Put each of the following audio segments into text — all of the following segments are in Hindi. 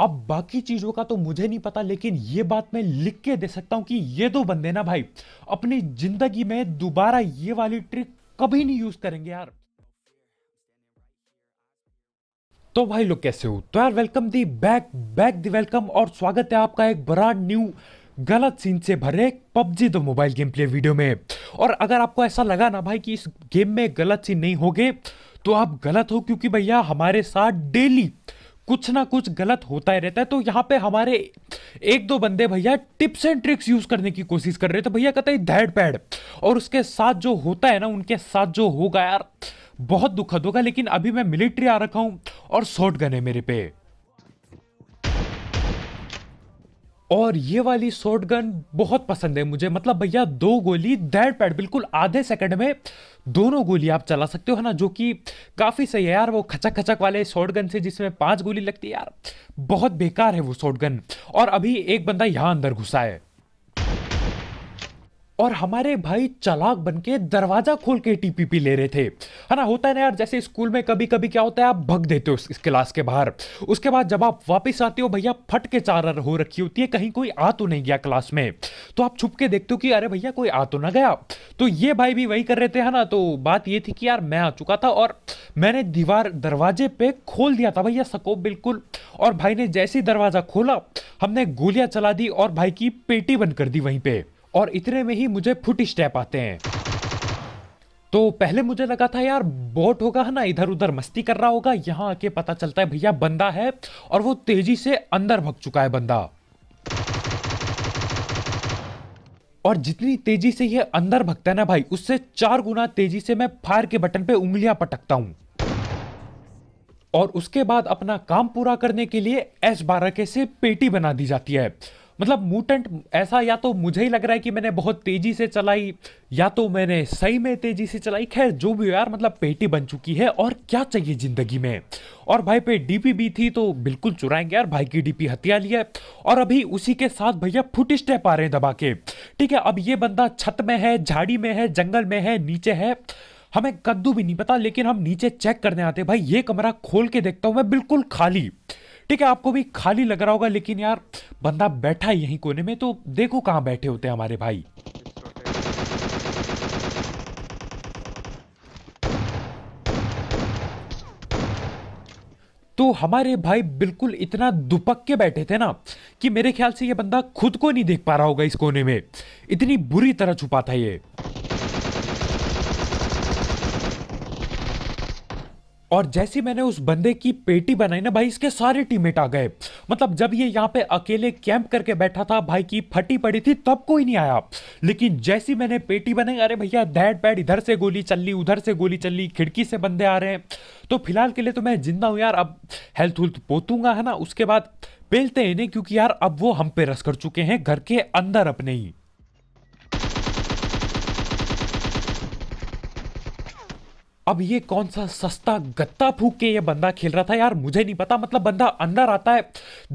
अब बाकी चीज़ों का तो मुझे नहीं पता लेकिन ये बात मैं लिख के दे सकता हूं कि ये दो बंदे ना भाई अपनी ज़िंदगी में दोबारा ये वाली ट्रिक कभी नहीं यूज़ करेंगे यार तो भाई लोग कैसे हो तो यार welcome the back back the welcome और स्वागत है आपका एक बड़ा न्यू गलत सीन से भरे PUBG the mobile game play video में और अगर आपको ऐसा लगा ना भाई कि इस गेम में गलत सीन नहीं होगे तो आप गलत हो क्योंकि भैया हमारे साथ डेली कुछ ना कुछ गलत होता ही रहता है तो यहाँ पे हमारे एक दो बंदे भैया टिप्स एंड ट्रिक्स यूज करने की कोशिश कर रहे थे भैया कहते धैड पैड और उसके साथ जो होता है ना उनके साथ जो होगा यार बहुत दुखद होगा लेकिन अभी मैं मिलिट्री आ रखा हूँ और शॉर्ट गन है मेरे पे और ये वाली शॉर्ट गन बहुत पसंद है मुझे मतलब भैया दो गोली दैट पैड बिल्कुल आधे सेकंड में दोनों गोली आप चला सकते हो है ना जो कि काफ़ी सही है यार वो खचक खचक वाले शॉर्ट गन से जिसमें पांच गोली लगती है यार बहुत बेकार है वो शॉर्ट गन और अभी एक बंदा यहाँ अंदर घुसा है और हमारे भाई चलाक बन के दरवाजा खोल के टीपीपी ले रहे थे है ना होता है ना यार जैसे स्कूल में कभी कभी क्या होता है आप भग देते हो इस क्लास के बाहर उसके बाद जब आप वापस आते हो भैया फट के चार हो रखी होती है कहीं कोई आ तो नहीं गया क्लास में तो आप छुप के देखते हो कि अरे भैया कोई आ तो ना गया तो ये भाई भी वही कर रहे थे है ना तो बात ये थी कि यार मैं आ चुका था और मैंने दीवार दरवाजे पे खोल दिया था भैया सकोप बिल्कुल और भाई ने जैसे ही दरवाजा खोला हमने गोलियां चला दी और भाई की पेटी बंद कर दी वहीं पर और इतने में ही मुझे फुट स्टेप आते हैं तो पहले मुझे लगा था यार बोट होगा है ना इधर उधर मस्ती कर रहा होगा यहाँ आके पता चलता है भैया बंदा है और वो तेजी से अंदर भग चुका है बंदा और जितनी तेजी से ये अंदर भगता है ना भाई उससे चार गुना तेजी से मैं फायर के बटन पे उंगलियां पटकता हूं और उसके बाद अपना काम पूरा करने के लिए एस बारह के से पेटी बना दी जाती है मतलब मूटेंट ऐसा या तो मुझे ही लग रहा है कि मैंने बहुत तेजी से चलाई या तो मैंने सही में तेजी से चलाई खैर जो भी यार मतलब पेटी बन चुकी है और क्या चाहिए जिंदगी में और भाई पे डीपी भी थी तो बिल्कुल चुराएंगे यार भाई की डीपी हत्या लिया और अभी उसी के साथ भैया फुट स्टेप आ रहे हैं दबा के ठीक है अब ये बंदा छत में है झाड़ी में है जंगल में है नीचे है हमें कद्दू भी नहीं पता लेकिन हम नीचे चेक करने आते भाई ये कमरा खोल के देखता हूँ मैं बिल्कुल खाली ठीक है आपको भी खाली लग रहा होगा लेकिन यार बंदा बैठा है यहीं कोने में तो देखो कहाँ बैठे होते हैं हमारे भाई तो हमारे भाई बिल्कुल इतना दुपक के बैठे थे ना कि मेरे ख्याल से ये बंदा खुद को नहीं देख पा रहा होगा इस कोने में इतनी बुरी तरह छुपा था ये और जैसे मैंने उस बंदे की पेटी बनाई ना भाई इसके सारे टीममेट आ गए मतलब जब ये यहाँ पे अकेले कैंप करके बैठा था भाई की फटी पड़ी थी तब कोई नहीं आया लेकिन जैसी मैंने पेटी बनाई अरे भैया दैट पैड इधर से गोली चल ली उधर से गोली चल ली खिड़की से बंदे आ रहे हैं तो फिलहाल के लिए तो मैं जिंदा हूँ यार अब हेल्थ उल्थ पोतूंगा है ना उसके बाद पेलते हैं क्योंकि यार अब वो हम पे रस कर चुके हैं घर के अंदर अपने ही अब ये कौन सा सस्ता गत्ता फूक के ये बंदा खेल रहा था यार मुझे नहीं पता मतलब बंदा अंदर आता है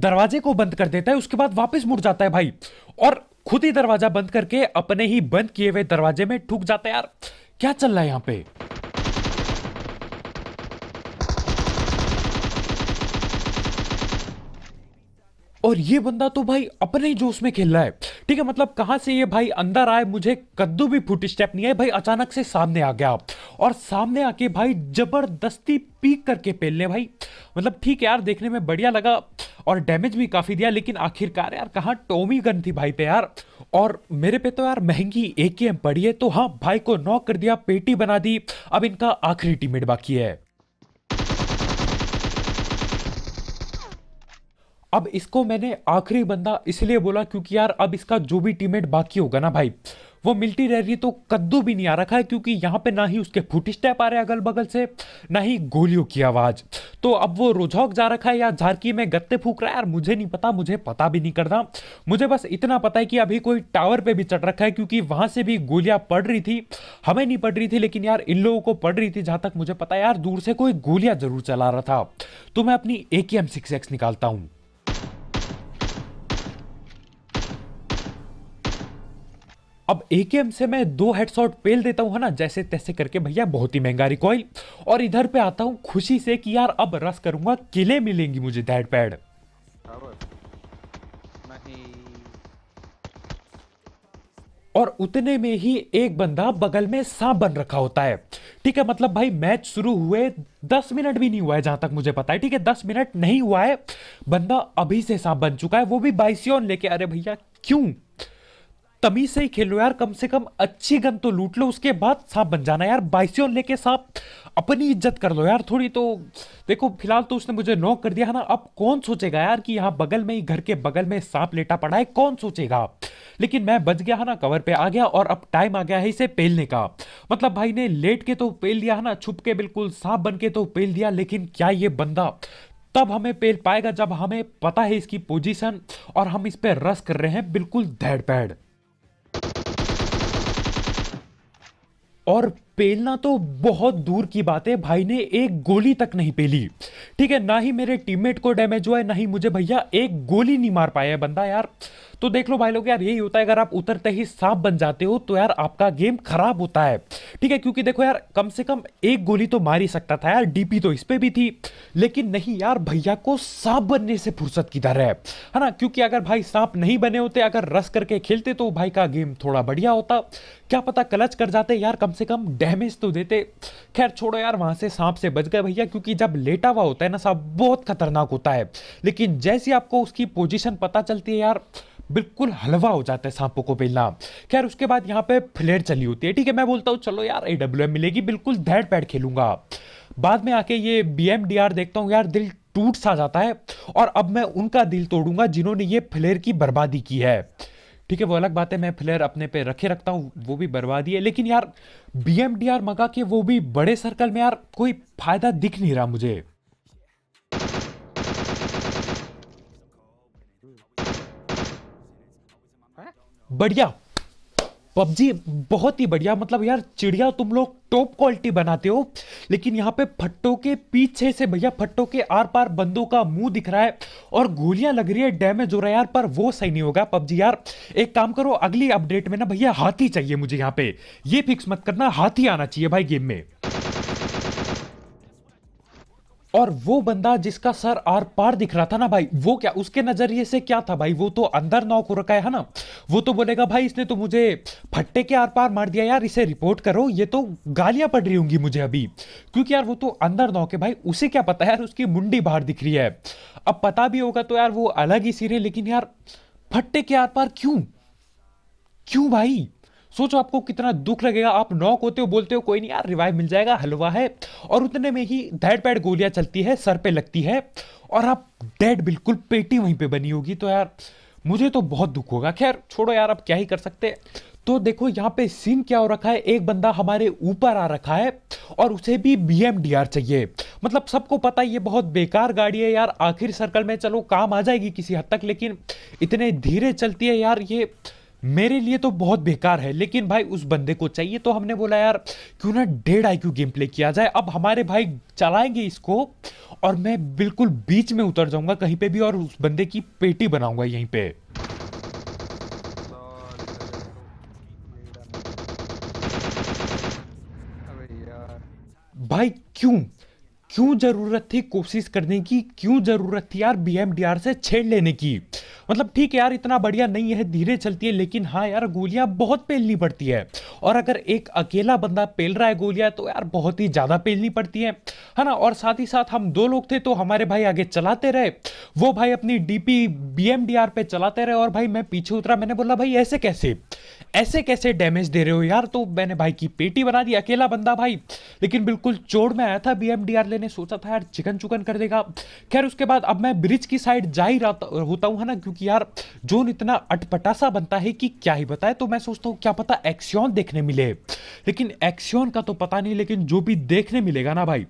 दरवाजे को बंद कर देता है उसके बाद वापस मुड़ जाता है भाई और खुद ही दरवाजा बंद करके अपने ही बंद किए हुए दरवाजे में ठुक जाता है यार क्या चल रहा है यहाँ पे और ये बंदा तो भाई अपने ही जोश में खेल रहा है ठीक है मतलब कहाँ से ये भाई अंदर आए मुझे कद्दू भी फुट स्टेप नहीं है भाई अचानक से सामने आ गया और सामने आके भाई जबरदस्ती पीक करके ले भाई मतलब ठीक है यार देखने में बढ़िया लगा और डैमेज भी काफ़ी दिया लेकिन आखिरकार यार कहाँ टोमी गन थी भाई पे यार और मेरे पे तो यार महंगी ए एम पड़ी है तो हाँ भाई को नॉक कर दिया पेटी बना दी अब इनका आखिरी टीमेट बाकी है अब इसको मैंने आखिरी बंदा इसलिए बोला क्योंकि यार अब इसका जो भी टीममेट बाकी होगा ना भाई वो मिलती रह रही है तो कद्दू भी नहीं आ रखा है क्योंकि यहाँ पे ना ही उसके फुट स्टेप आ रहे अगल बगल से ना ही गोलियों की आवाज़ तो अब वो रोझौक जा रखा है या झारकी में गत्ते फूक रहा है यार मुझे नहीं पता मुझे पता भी नहीं करना मुझे बस इतना पता है कि अभी कोई टावर पे भी चढ़ रखा है क्योंकि वहाँ से भी गोलियाँ पड़ रही थी हमें नहीं पड़ रही थी लेकिन यार इन लोगों को पड़ रही थी जहाँ तक मुझे पता है यार दूर से कोई गोलियाँ जरूर चला रहा था तो मैं अपनी ए के निकालता हूँ अब एकेएम से मैं दो हेडशॉट पेल देता हूँ है ना जैसे तैसे करके भैया बहुत ही महंगा रिकॉइल और इधर पे आता हूँ खुशी से कि यार अब रस करूंगा किले मिलेंगी मुझे दैट पैड और उतने में ही एक बंदा बगल में सांप बन रखा होता है ठीक है मतलब भाई मैच शुरू हुए दस मिनट भी नहीं हुआ है जहां तक मुझे पता है ठीक है दस मिनट नहीं हुआ है बंदा अभी से सांप बन चुका है वो भी बाइसियन लेके अरे भैया क्यों तमीज से ही खेलो यार कम से कम अच्छी गन तो लूट लो उसके बाद सांप बन जाना यार बाइसियन लेके सांप अपनी इज्जत कर लो यार थोड़ी तो देखो फिलहाल तो उसने मुझे नॉक कर दिया है ना अब कौन सोचेगा यार कि यहाँ बगल में ही घर के बगल में सांप लेटा पड़ा है कौन सोचेगा लेकिन मैं बच गया है ना कवर पे आ गया और अब टाइम आ गया है इसे पेलने का मतलब भाई ने लेट के तो पेल दिया है ना छुप के बिल्कुल सांप बन के तो पेल दिया लेकिन क्या ये बंदा तब हमें पेल पाएगा जब हमें पता है इसकी पोजीशन और हम इस पर रस कर रहे हैं बिल्कुल धैड़ पैड़ और पेलना तो बहुत दूर की बात है भाई ने एक गोली तक नहीं पेली ठीक है ना ही मेरे टीममेट को डैमेज हुआ है ना ही मुझे भैया एक गोली नहीं मार पाया है बंदा यार तो देख लो भाई लोग यार यही होता है अगर आप उतरते ही सांप बन जाते हो तो यार आपका गेम खराब होता है ठीक है क्योंकि देखो यार कम से कम एक गोली तो मार ही सकता था यार डीपी तो इस पर भी थी लेकिन नहीं यार भैया को सांप बनने से फुर्सत किधर है है ना क्योंकि अगर भाई सांप नहीं बने होते अगर रस करके खेलते तो भाई का गेम थोड़ा बढ़िया होता क्या पता क्लच कर जाते यार कम से कम डैमेज तो देते खैर छोड़ो यार वहां से सांप से बच गए भैया क्योंकि जब लेटा हुआ होता है ना सांप बहुत खतरनाक होता है लेकिन जैसे आपको उसकी पोजीशन पता चलती है यार बिल्कुल हलवा हो जाता है सांपों को बेलना खैर उसके बाद यहाँ पे फ्लेयर चली होती है ठीक है मैं बोलता हूँ चलो यार ए डब्ल्यू एम मिलेगी बिल्कुल धैड़ पैड खेलूंगा बाद में आके ये बी एम डी आर देखता हूँ यार दिल टूट सा जाता है और अब मैं उनका दिल तोड़ूंगा जिन्होंने ये फ्लेयर की बर्बादी की है ठीक है वो अलग बात है मैं फ्लेयर अपने पे रखे रखता हूँ वो भी बर्बादी है लेकिन यार बी एम डी आर मगा के वो भी बड़े सर्कल में यार कोई फायदा दिख नहीं रहा मुझे बढ़िया पबजी बहुत ही बढ़िया मतलब यार चिड़िया तुम लोग टॉप क्वालिटी बनाते हो लेकिन यहाँ पे फट्टों के पीछे से भैया फट्टों के आर पार बंदों का मुंह दिख रहा है और गोलियां लग रही है डैमेज हो रहा है यार पर वो सही नहीं होगा पबजी यार एक काम करो अगली अपडेट में ना भैया हाथी चाहिए मुझे यहाँ पे ये फिक्स मत करना हाथी आना चाहिए भाई गेम में और वो बंदा जिसका सर आर पार दिख रहा था ना भाई वो क्या उसके नजरिए से क्या था भाई वो तो अंदर नौक हो रखा है ना वो तो बोलेगा भाई इसने तो मुझे फट्टे के आर पार मार दिया यार इसे रिपोर्ट करो ये तो गालियां पड़ रही होंगी मुझे अभी क्योंकि यार वो तो अंदर नॉक है भाई उसे क्या पता यार उसकी मुंडी बाहर दिख रही है अब पता भी होगा तो यार वो अलग ही सीरे लेकिन यार फट्टे के आर पार क्यों क्यों भाई सोचो आपको कितना दुख लगेगा आप नॉक होते हो बोलते हो कोई नहीं यार रिवाइव मिल जाएगा हलवा है और उतने में ही धैड पैड गोलियां चलती है सर पे लगती है और आप डेड बिल्कुल पेटी वहीं पे बनी होगी तो यार मुझे तो बहुत दुख होगा खैर छोड़ो यार आप क्या ही कर सकते हैं तो देखो यहाँ पे सीन क्या हो रखा है एक बंदा हमारे ऊपर आ रखा है और उसे भी बी एम डी आर चाहिए मतलब सबको पता है ये बहुत बेकार गाड़ी है यार आखिर सर्कल में चलो काम आ जाएगी किसी हद तक लेकिन इतने धीरे चलती है यार ये मेरे लिए तो बहुत बेकार है लेकिन भाई उस बंदे को चाहिए तो हमने बोला यार क्यों ना डेढ़ आई क्यू गेम प्ले किया जाए अब हमारे भाई चलाएंगे इसको और मैं बिल्कुल बीच में उतर जाऊंगा कहीं पे भी और उस बंदे की पेटी बनाऊंगा यहीं पे भाई क्यों क्यों ज़रूरत थी कोशिश करने की क्यों ज़रूरत थी यार बी से छेड़ लेने की मतलब ठीक है यार इतना बढ़िया नहीं है धीरे चलती है लेकिन हाँ यार गोलियां बहुत पेलनी पड़ती है और अगर एक अकेला बंदा पेल रहा है गोलियां तो यार बहुत ही ज़्यादा पेलनी पड़ती है है ना और साथ ही साथ हम दो लोग थे तो हमारे भाई आगे चलाते रहे वो भाई अपनी डीपी बीएमडीआर पे चलाते रहे और भाई मैं पीछे उतरा मैंने बोला भाई ऐसे कैसे ऐसे कैसे डैमेज दे रहे हो यार तो मैंने भाई की पेटी बना दी अकेला बंदा भाई लेकिन बिल्कुल चोड़ में आया था बीएमडीआर लेने ने सोचा था यार चिकन चुकन कर देगा खैर उसके बाद अब मैं ब्रिज की साइड जा ही रहा होता हूँ है ना क्योंकि यार जोन इतना अटपटा सा बनता है कि क्या ही बताए तो मैं सोचता हूँ क्या पता एक्सियन देखने मिले लेकिन एक्सियन का तो पता नहीं लेकिन जो भी देखने मिलेगा ना भाई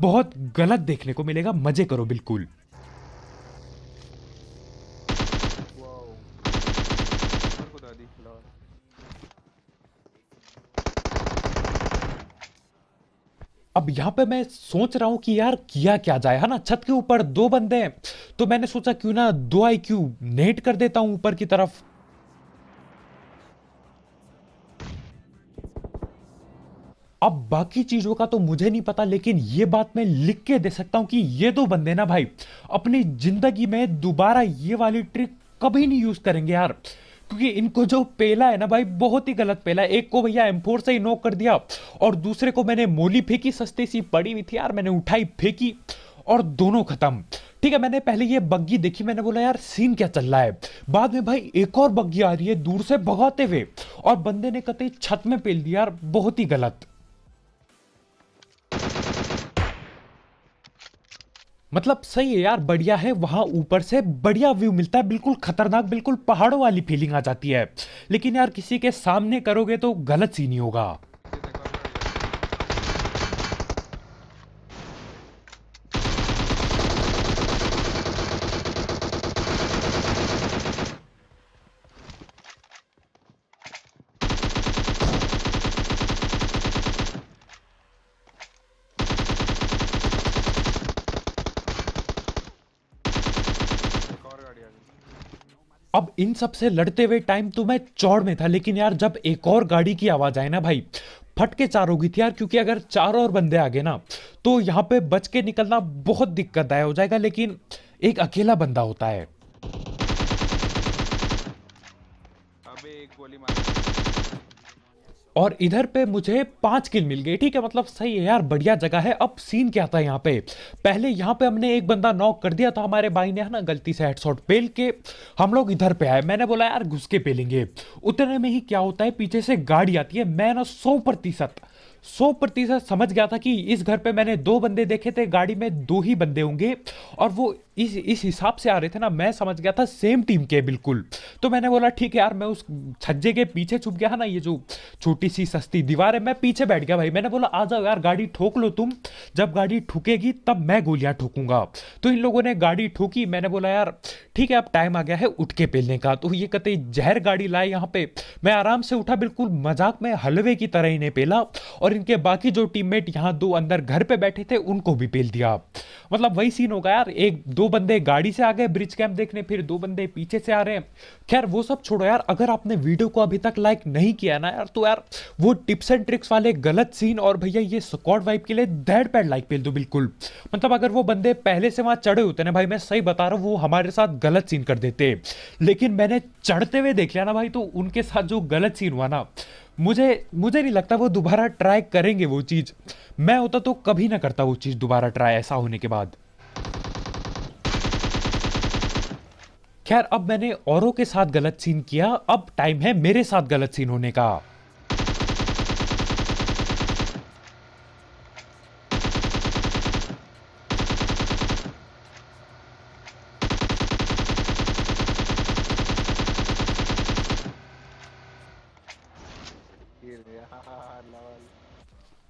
बहुत गलत देखने को मिलेगा मजे करो बिल्कुल अब यहाँ पे मैं सोच रहा हूँ कि यार किया क्या जाए है ना छत के ऊपर दो बंदे हैं तो मैंने सोचा क्यों ना दो आई क्यू नेट कर देता हूँ ऊपर की तरफ अब बाकी चीजों का तो मुझे नहीं पता लेकिन ये बात मैं लिख के दे सकता हूं कि ये दो बंदे ना भाई अपनी जिंदगी में दोबारा ये वाली ट्रिक कभी नहीं यूज करेंगे यार क्योंकि इनको जो पेला है ना भाई बहुत ही गलत पेला एक को भैया एम से ही नोक कर दिया और दूसरे को मैंने मोली फेंकी सस्ती सी पड़ी हुई थी यार मैंने उठाई फेंकी और दोनों खत्म ठीक है मैंने पहले ये बग्गी देखी मैंने बोला यार सीन क्या चल रहा है बाद में भाई एक और बग्गी आ रही है दूर से भगाते हुए और बंदे ने कतई छत में पेल दिया यार बहुत ही गलत मतलब सही है यार बढ़िया है वहाँ ऊपर से बढ़िया व्यू मिलता है बिल्कुल खतरनाक बिल्कुल पहाड़ों वाली फीलिंग आ जाती है लेकिन यार किसी के सामने करोगे तो गलत सीन ही होगा अब इन सब से लड़ते हुए टाइम तो मैं चौड़ में था लेकिन यार जब एक और गाड़ी की आवाज़ आए ना भाई फट के चार होगी थी यार क्योंकि अगर चार और बंदे आ गए ना तो यहाँ पे बच के निकलना बहुत दिक्कतदायक हो जाएगा लेकिन एक अकेला बंदा होता है और इधर पे मुझे पांच किल मिल गए ठीक है मतलब सही है यार बढ़िया जगह है अब सीन क्या था यहाँ पे पहले यहाँ पे हमने एक बंदा नॉक कर दिया था हमारे भाई ने है ना गलती से हेडशॉट पेल के हम लोग इधर पे आए मैंने बोला यार घुस के पेलेंगे उतने में ही क्या होता है पीछे से गाड़ी आती है मैं ना सौ प्रतिशत सौ प्रतिशत समझ गया था कि इस घर पे मैंने दो बंदे देखे थे गाड़ी में दो ही बंदे होंगे और वो इस इस हिसाब से आ रहे थे ना मैं समझ गया था सेम टीम के बिल्कुल तो मैंने बोला ठीक है यार मैं उस छज्जे के पीछे छुप गया ना ये जो छोटी सी सस्ती दीवार है मैं पीछे बैठ गया भाई मैंने बोला आ जाओ यार गाड़ी ठोक लो तुम जब गाड़ी ठुकेगी तब मैं गोलियां ठोकूंगा तो इन लोगों ने गाड़ी ठोकी मैंने बोला यार ठीक है अब टाइम आ गया है उठ के पेलने का तो ये कतई जहर गाड़ी लाए यहाँ पे मैं आराम से उठा बिल्कुल मजाक में हलवे की तरह इन्हें पेला और इनके बाकी जो टीममेट यहाँ दो अंदर घर पे बैठे थे उनको भी पेल दिया मतलब वही सीन होगा यार एक दो बंदे गाड़ी से आ गए ब्रिज कैंप देखने फिर दो बंदे पीछे से आ रहे हैं खैर वो सब छोड़ो यार अगर आपने वीडियो को अभी तक लाइक नहीं किया ना यार तो यार वो टिप्स एंड ट्रिक्स वाले गलत सीन और भैया ये स्कॉट वाइप के लिए दैड पैड लाइक पेल दो बिल्कुल मतलब अगर वो बंदे पहले से वहाँ चढ़े होते ना भाई मैं सही बता रहा हूँ वो हमारे साथ गलत सीन कर देते लेकिन मैंने चढ़ते हुए देख लिया ना भाई तो उनके साथ जो गलत सीन हुआ ना मुझे मुझे नहीं लगता वो दोबारा ट्राई करेंगे वो चीज़ मैं होता तो कभी ना करता वो चीज़ दोबारा ट्राई ऐसा होने के बाद खैर अब मैंने औरों के साथ गलत सीन किया अब टाइम है मेरे साथ गलत सीन होने का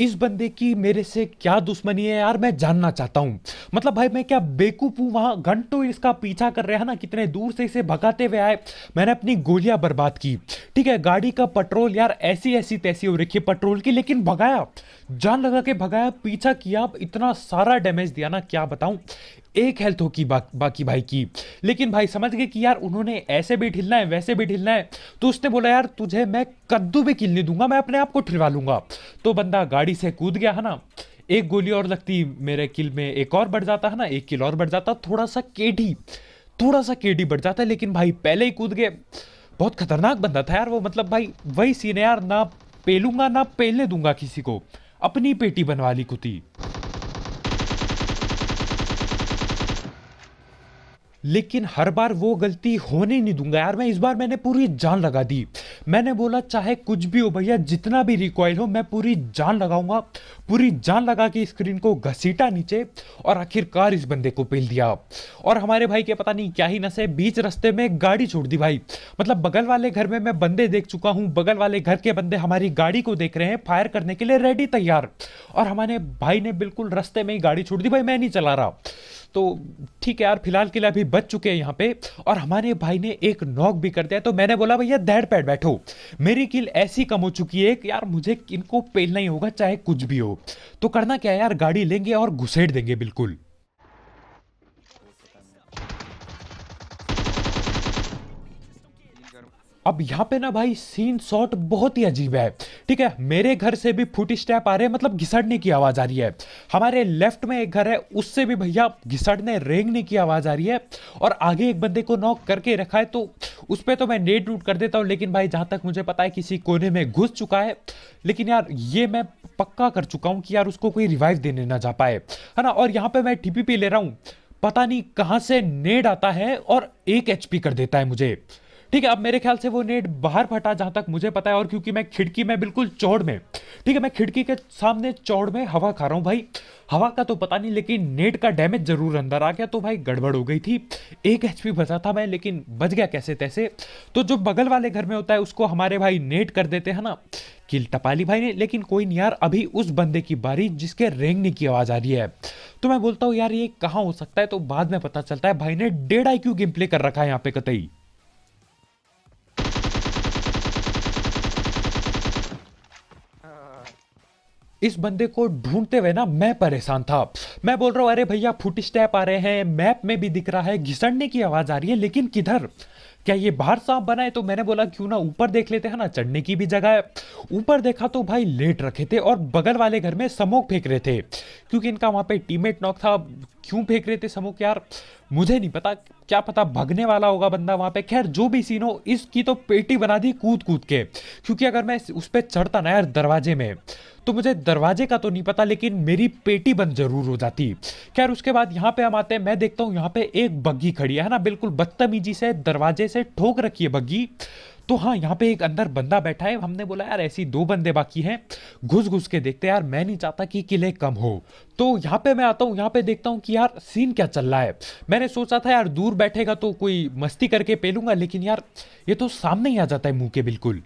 इस बंदे की मेरे से क्या दुश्मनी है यार मैं जानना चाहता हूँ मतलब भाई मैं क्या बेकूफ हूँ वहाँ घंटों इसका पीछा कर रहा है ना कितने दूर से इसे भगाते हुए आए मैंने अपनी गोलियां बर्बाद की ठीक है गाड़ी का पेट्रोल यार ऐसी ऐसी तैसी हो रखी है पेट्रोल की लेकिन भगाया जान लगा के भगाया पीछा किया इतना सारा डैमेज दिया ना क्या बताऊँ एक हेल्थ हो की बा, बाकी भाई की लेकिन भाई समझ गए कि यार उन्होंने ऐसे भी ढिलना है वैसे भी ढिलना है तो उसने बोला यार तुझे मैं कद्दू भी किलने दूंगा मैं अपने आप को ठिलवा लूंगा तो बंदा गाड़ी से कूद गया है ना एक गोली और लगती मेरे किल में एक और बढ़ जाता है ना एक किल और बढ़ जाता थोड़ा सा केडी थोड़ा सा केडी बढ़ जाता है लेकिन भाई पहले ही कूद गए बहुत खतरनाक बंदा था यार वो मतलब भाई वही सीन है यार ना पेलूंगा ना पेलने दूंगा किसी को अपनी पेटी बनवा ली कुती लेकिन हर बार वो गलती होने नहीं दूंगा यार मैं इस बार मैंने पूरी जान लगा दी मैंने बोला चाहे कुछ भी हो भैया जितना भी रिकॉयल हो मैं पूरी जान लगाऊंगा पूरी जान लगा कि स्क्रीन को घसीटा नीचे और आखिरकार इस बंदे को पेल दिया और हमारे भाई के पता नहीं क्या ही नशे बीच रास्ते में गाड़ी छोड़ दी भाई मतलब बगल वाले घर में मैं बंदे देख चुका हूँ बगल वाले घर के बंदे हमारी गाड़ी को देख रहे हैं फायर करने के लिए रेडी तैयार और हमारे भाई ने बिल्कुल रास्ते में ही गाड़ी छोड़ दी भाई मैं नहीं चला रहा तो ठीक है यार फिलहाल के लिए अभी बच चुके हैं यहाँ पे और हमारे भाई ने एक नॉक भी कर दिया तो मैंने बोला भैया दैड पैड बैठो मेरी किल ऐसी कम हो चुकी है कि यार मुझे इनको पेलना ही होगा चाहे कुछ भी हो तो करना क्या यार गाड़ी लेंगे और घुसेड़ देंगे बिल्कुल अब यहाँ पे ना भाई सीन शॉट बहुत ही अजीब है ठीक है मेरे घर से भी फुट स्टेप आ रहे हैं मतलब घिसड़ने की आवाज़ आ रही है हमारे लेफ्ट में एक घर है उससे भी भैया घिसड़ने रेंगने की आवाज़ आ रही है और आगे एक बंदे को नॉक करके रखा है तो उस पर तो मैं नेट नूट कर देता हूँ लेकिन भाई जहाँ तक मुझे पता है किसी कोने में घुस चुका है लेकिन यार ये मैं पक्का कर चुका हूँ कि यार उसको कोई रिवाइव देने ना जा पाए है ना और यहाँ पर मैं टी ले रहा हूँ पता नहीं कहाँ से नेट आता है और एक एच कर देता है मुझे ठीक है अब मेरे ख्याल से वो नेट बाहर फटा जहां तक मुझे पता है और क्योंकि मैं खिड़की में बिल्कुल चौड़ में ठीक है मैं खिड़की के सामने चौड़ में हवा खा रहा हूँ भाई हवा का तो पता नहीं लेकिन नेट का डैमेज जरूर अंदर आ गया तो भाई गड़बड़ हो गई थी एक एच बचा था मैं लेकिन बच गया कैसे तैसे तो जो बगल वाले घर में होता है उसको हमारे भाई नेट कर देते हैं ना किल टपाली भाई ने लेकिन कोई नहीं यार अभी उस बंदे की बारी जिसके रेंगने की आवाज़ आ रही है तो मैं बोलता हूँ यार ये कहाँ हो सकता है तो बाद में पता चलता है भाई ने डेढ़ आई क्यू गेम प्ले कर रखा है यहाँ पे कतई इस बंदे को ढूंढते हुए ना मैं परेशान था मैं बोल रहा हूँ अरे भैया फुट स्टेप आ रहे हैं मैप में भी दिख रहा है घिसड़ने की आवाज़ आ रही है लेकिन किधर क्या ये बाहर सांप बनाए तो मैंने बोला क्यों ना ऊपर देख लेते हैं ना चढ़ने की भी जगह है ऊपर देखा तो भाई लेट रखे थे और बगल वाले घर में समोक फेंक रहे थे क्योंकि इनका वहाँ पे टीमेट नॉक था क्यों फेंक रहे थे समोक यार मुझे नहीं पता क्या पता भगने वाला होगा बंदा वहाँ पे खैर जो भी सीन हो इसकी तो पेटी बना दी कूद कूद के क्योंकि अगर मैं उस पर चढ़ता ना यार दरवाजे में तो मुझे दरवाजे का तो नहीं पता लेकिन मेरी पेटी बंद जरूर हो जाती खैर उसके बाद यहाँ पे हम आते हैं मैं देखता हूँ यहाँ पे एक बग्घी खड़ी है ना बिल्कुल बदतमीजी से दरवाजे से ठोक रखी है बग्घी तो हाँ यहाँ पे एक अंदर बंदा बैठा है हमने बोला यार ऐसी दो बंदे बाकी हैं घुस घुस के देखते यार मैं नहीं चाहता कि किले कम हो तो यहाँ पे मैं आता हूँ यहाँ पे देखता हूँ कि यार सीन क्या चल रहा है मैंने सोचा था यार दूर बैठेगा तो कोई मस्ती करके पेलूंगा लेकिन यार ये तो सामने ही आ जाता है मुंह के बिल्कुल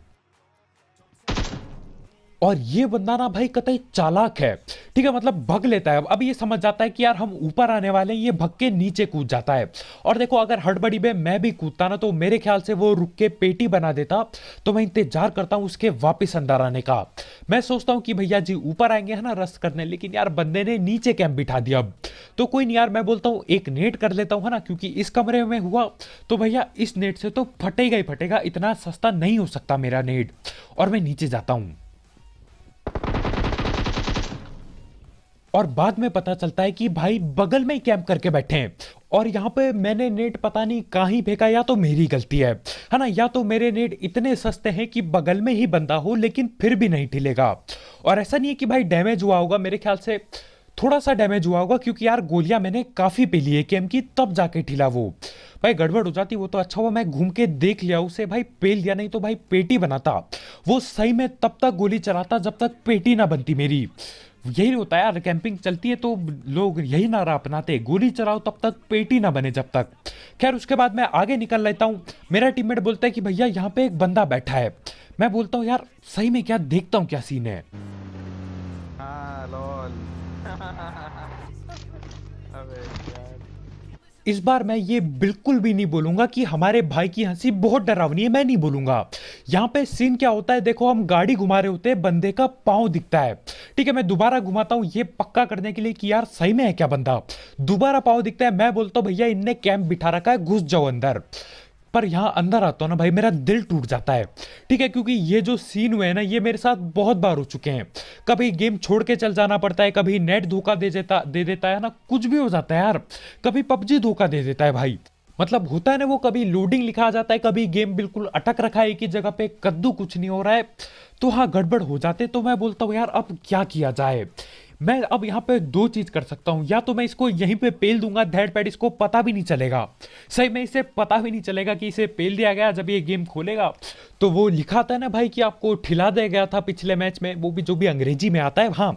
और ये बंदा ना भाई कतई चालाक है ठीक है मतलब भग लेता है अब ये समझ जाता है कि यार हम ऊपर आने वाले हैं ये भग के नीचे कूद जाता है और देखो अगर हड़बड़ी में मैं भी कूदता ना तो मेरे ख्याल से वो रुक के पेटी बना देता तो मैं इंतजार करता हूँ उसके वापस अंदर आने का मैं सोचता हूँ कि भैया जी ऊपर आएंगे है ना रस करने लेकिन यार बंदे ने नीचे कैंप बिठा दिया अब तो कोई नहीं यार मैं बोलता हूँ एक नेट कर लेता हूँ है ना क्योंकि इस कमरे में हुआ तो भैया इस नेट से तो फटेगा ही फटेगा इतना सस्ता नहीं हो सकता मेरा नेट और मैं नीचे जाता हूँ और बाद में पता चलता है कि भाई बगल में ही कैंप करके बैठे हैं और यहाँ पे मैंने नेट पता नहीं कहाँ फेंका या तो मेरी गलती है है ना या तो मेरे नेट इतने सस्ते हैं कि बगल में ही बंदा हो लेकिन फिर भी नहीं ठिलेगा और ऐसा नहीं है कि भाई डैमेज हुआ होगा मेरे ख्याल से थोड़ा सा डैमेज हुआ होगा क्योंकि यार गोलियां मैंने काफ़ी पी ली है कैम की तब जाके ठिला वो भाई गड़बड़ हो जाती वो तो अच्छा हुआ मैं घूम के देख लिया उसे भाई पेल दिया नहीं तो भाई पेटी बनाता वो सही में तब तक गोली चलाता जब तक पेटी ना बनती मेरी यही होता है यार कैंपिंग चलती है तो लोग यही नारा अपनाते गोली चलाओ तब तक पेटी ना बने जब तक खैर उसके बाद मैं आगे निकल लेता हूँ मेरा टीममेट बोलता है कि भैया यहाँ पे एक बंदा बैठा है मैं बोलता हूँ यार सही में क्या देखता हूँ क्या सीन है इस बार मैं ये बिल्कुल भी नहीं बोलूंगा कि हमारे भाई की हंसी बहुत डरावनी है मैं नहीं बोलूंगा यहाँ पे सीन क्या होता है देखो हम गाड़ी घुमा रहे होते हैं बंदे का पाँव दिखता है ठीक है मैं दोबारा घुमाता हूँ ये पक्का करने के लिए कि यार सही में है क्या बंदा दोबारा पाँव दिखता है मैं बोलता हूँ भैया इनने कैंप बिठा रखा है घुस जाओ अंदर पर यहाँ अंदर आता हूँ ना भाई मेरा दिल टूट जाता है ठीक है क्योंकि ये जो सीन हुए हैं ना ये मेरे साथ बहुत बार हो चुके हैं कभी गेम छोड़ के चल जाना पड़ता है कभी नेट धोखा दे देता दे देता है ना कुछ भी हो जाता है यार कभी पबजी धोखा दे देता है भाई मतलब होता है ना वो कभी लोडिंग लिखा आ जाता है कभी गेम बिल्कुल अटक रखा है कि जगह पे कद्दू कुछ नहीं हो रहा है तो हाँ गड़बड़ हो जाते तो मैं बोलता हूँ यार अब क्या किया जाए मैं अब यहाँ पे दो चीज कर सकता हूँ या तो मैं इसको यहीं पे पेल दूंगा धैड पैड इसको पता भी नहीं चलेगा सही में इसे पता भी नहीं चलेगा कि इसे पेल दिया गया जब ये गेम खोलेगा तो वो लिखा था ना भाई कि आपको ठिला दिया गया था पिछले मैच में वो भी जो भी अंग्रेजी में आता है हाँ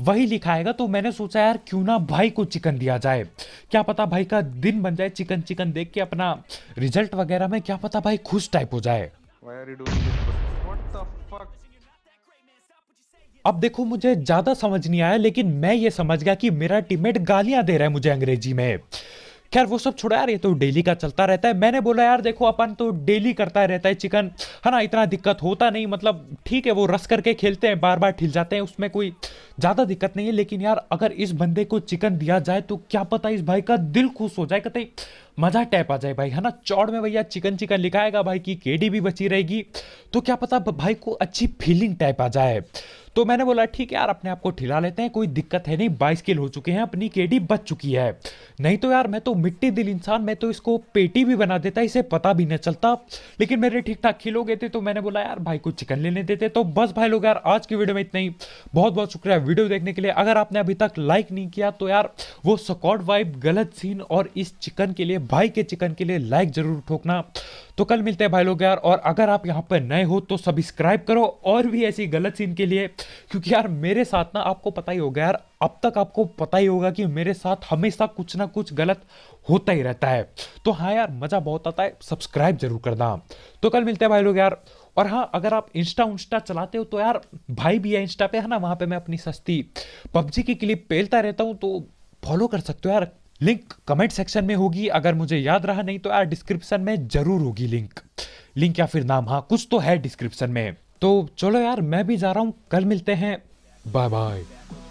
वही लिखाएगा तो मैंने सोचा यार क्यों ना भाई को चिकन दिया जाए क्या पता भाई का दिन बन जाए चिकन चिकन देख के अपना रिजल्ट वगैरह में क्या पता भाई खुश टाइप हो जाए अब देखो मुझे ज्यादा समझ नहीं आया लेकिन मैं ये समझ गया कि मेरा टीममेट गालियां दे रहा है मुझे अंग्रेजी में खैर वो सब छोड़ा यार ये तो डेली का चलता रहता है मैंने बोला यार देखो अपन तो डेली करता रहता है चिकन है ना इतना दिक्कत होता नहीं मतलब ठीक है वो रस करके खेलते हैं बार बार ठिल जाते हैं उसमें कोई ज़्यादा दिक्कत नहीं है लेकिन यार अगर इस बंदे को चिकन दिया जाए तो क्या पता इस भाई का दिल खुश हो जाए कते मज़ा टैप आ जाए भाई है ना चौड़ में भैया चिकन चिकन लिखाएगा भाई की केडी भी बची रहेगी तो क्या पता भाई को अच्छी फीलिंग टैप आ जाए तो मैंने बोला ठीक है यार अपने आप को ठिला लेते हैं कोई दिक्कत है नहीं बाईस किल हो चुके हैं अपनी केडी बच चुकी है नहीं तो यार मैं तो मिट्टी दिल इंसान मैं तो इसको पेटी भी बना देता इसे पता भी नहीं चलता लेकिन मेरे ठीक ठाक खिल हो गए थे तो मैंने बोला यार भाई को चिकन लेने देते तो बस भाई लोग यार आज की वीडियो में इतना ही बहुत बहुत शुक्रिया वीडियो देखने के लिए अगर आपने अभी तक लाइक नहीं किया तो यार वो सकॉट वाइब गलत सीन और इस चिकन के लिए भाई के चिकन के लिए लाइक जरूर ठोकना तो कल मिलते हैं भाई लोग यार और अगर आप यहाँ पर नए हो तो सब्सक्राइब करो और भी ऐसी गलत सीन के लिए क्योंकि यार मेरे साथ ना आपको पता ही होगा यार अब तक आपको पता ही होगा कि मेरे साथ हमेशा कुछ ना कुछ गलत होता ही रहता है तो हाँ यार मज़ा बहुत आता है सब्सक्राइब जरूर करना तो कल मिलते हैं भाई लोग यार और हाँ अगर आप इंस्टा उंस्टा चलाते हो तो यार भाई भी है इंस्टा पे है ना वहाँ पे मैं अपनी सस्ती पबजी की क्लिप पेलता रहता हूँ तो फॉलो कर सकते हो यार लिंक कमेंट सेक्शन में होगी अगर मुझे याद रहा नहीं तो यार डिस्क्रिप्शन में जरूर होगी लिंक लिंक या फिर नाम हाँ कुछ तो है डिस्क्रिप्शन में तो चलो यार मैं भी जा रहा हूँ कल मिलते हैं बाय बाय